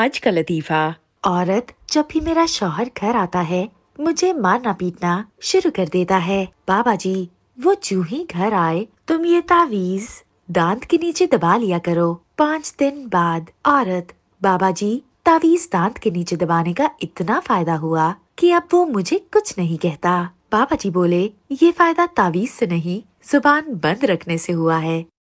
आज का लतीफ़ा औरत जब भी मेरा शोहर घर आता है मुझे मारना पीटना शुरू कर देता है बाबा जी वो जू ही घर आए तुम ये तावीज दांत के नीचे दबा लिया करो पाँच दिन बाद औरत बाबा जी तावीज दांत के नीचे दबाने का इतना फायदा हुआ कि अब वो मुझे कुछ नहीं कहता बाबा जी बोले ये फायदा तावीज से नहीं जुबान बंद रखने से हुआ है